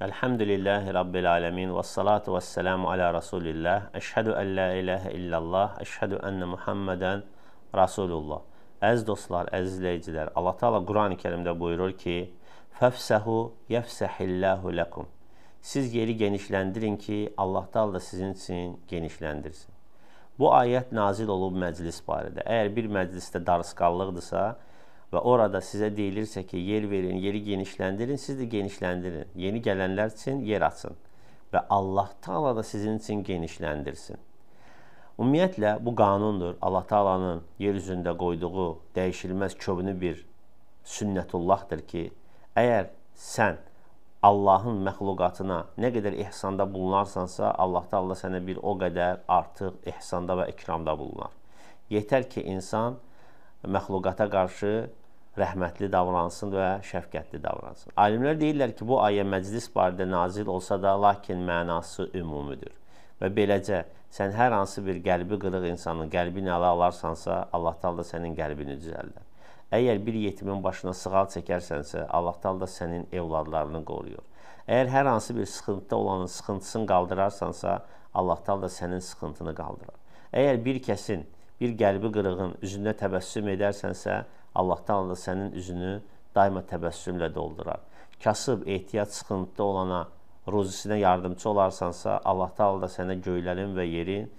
Elhamdülillahi Rabbil alemin və salatu və selamu alə Rasulillah. Əşhədu ən la iləhə illallah, əşhədu ənnə Muhammədən Rasulullah. Əz dostlar, əzizləyicilər, Allah Teala Quran-ı Kerimdə buyurur ki, Fəfsəhu yəfsəhillahu ləkum. Siz yeri genişləndirin ki, Allah Teala da sizin üçün genişləndirsin. Bu ayət nazil olub məclis barədə. Əgər bir məclisdə darısqallıqdırsa, və orada sizə deyilirsə ki, yer verin, yeri genişləndirin, siz də genişləndirin. Yeni gələnlər üçün yer açın və Allah Taala da sizin üçün genişləndirsin. Ümumiyyətlə bu qanundur. Allah Taala'nın yer üzündə qoyduğu dəyişilməz köhnə bir sünnətullahdır ki, əgər sən Allahın məxluqatına nə qədər ihsanda bulunarsansa, Allah Taala sənə bir o qədər artıq ihsanda və ikramda bulunar. Yetər ki, insan məxluqata qarşı rəhmətli davransın və şəfqətli davransın. Alimlər deyirlər ki, bu ayə məclis barədə nazil olsa da, lakin mənası ümumidir. Və beləcə sən hər hansı bir qəlbi qırıq insanın qəlbini ələ alarsansa, Allah Taala da sənin qəlbini düzəldər. Əgər bir yetimin başına sığal çəkərsənsə, Allah Taala da sənin evladlarını qoruyur. Əgər hər hansı bir sıxıntıda olanın sıxıntısını qaldırarsansa, Allah Taala da sənin sıxıntını qaldırar. Əgər bir kəsin, bir qəlbi qırığın üzündə təbəssüm edərsənsə, Allah Taala da sənin üzünü daima təbəssümlə doldurar. Kasıb, ehtiyac sıxıntıda olana ruzisinə yardımçı olarsansa, Allah Taala da sənə göylərin və yerin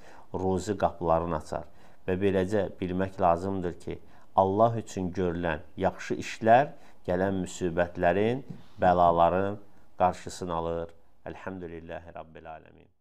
ruzi qapılarını açar. Və beləcə bilmək lazımdır ki, Allah üçün görülən yaxşı işlər gələn müsibətlərin, bəlaların qarşısını alır. Elhamdülillahi rabbil alamin.